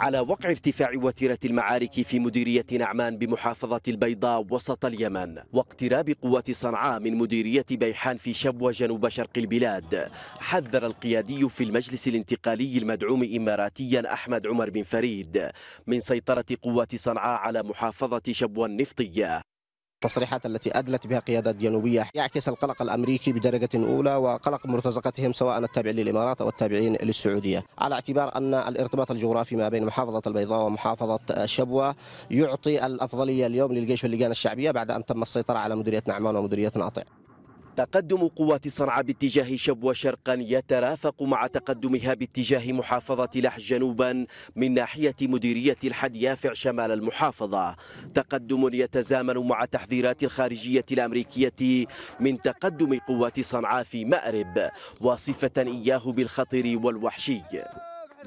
على وقع ارتفاع وتيرة المعارك في مديرية نعمان بمحافظة البيضاء وسط اليمن واقتراب قوات صنعاء من مديرية بيحان في شبوة جنوب شرق البلاد حذر القيادي في المجلس الانتقالي المدعوم إماراتيا أحمد عمر بن فريد من سيطرة قوات صنعاء على محافظة شبوة النفطية التصريحات التي أدلت بها قيادات جنوبية يعكس القلق الأمريكي بدرجة أولى وقلق مرتزقتهم سواء التابعين للإمارات أو التابعين للسعودية على اعتبار أن الارتباط الجغرافي ما بين محافظة البيضاء ومحافظة شبوة يعطي الأفضلية اليوم للجيش واللجان الشعبية بعد أن تم السيطرة على مديرية نعمان ومديرية ناطع تقدم قوات صنعاء باتجاه شبوة شرقا يترافق مع تقدمها باتجاه محافظة لح جنوبا من ناحية مديرية الحد يافع شمال المحافظة تقدم يتزامن مع تحذيرات الخارجية الأمريكية من تقدم قوات صنعاء في مأرب واصفة إياه بالخطر والوحشي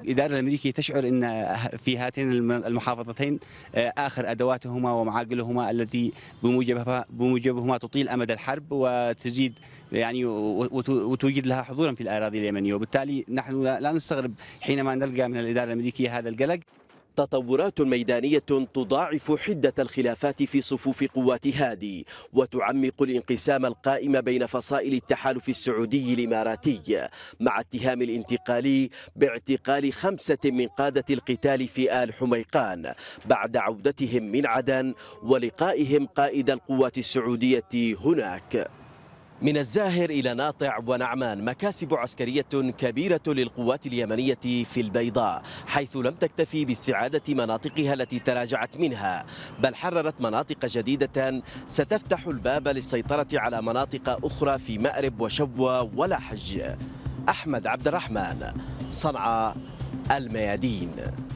الاداره الامريكيه تشعر ان في هاتين المحافظتين آه، اخر ادواتهما ومعاقلهما التي بموجبها بموجبهما تطيل امد الحرب وتزيد يعني وتوجد لها حضورا في الاراضي اليمنيه وبالتالي نحن لا نستغرب حينما نلقى من الاداره الامريكيه هذا القلق تطورات ميدانية تضاعف حدة الخلافات في صفوف قوات هادي وتعمق الانقسام القائم بين فصائل التحالف السعودي الإماراتي مع اتهام الانتقالي باعتقال خمسة من قادة القتال في آل حميقان بعد عودتهم من عدن ولقائهم قائد القوات السعودية هناك من الزاهر إلى ناطع ونعمان مكاسب عسكرية كبيرة للقوات اليمنية في البيضاء حيث لم تكتفي باستعادة مناطقها التي تراجعت منها بل حررت مناطق جديدة ستفتح الباب للسيطرة على مناطق أخرى في مأرب وشبوة ولا حج أحمد عبد الرحمن صنعاء الميادين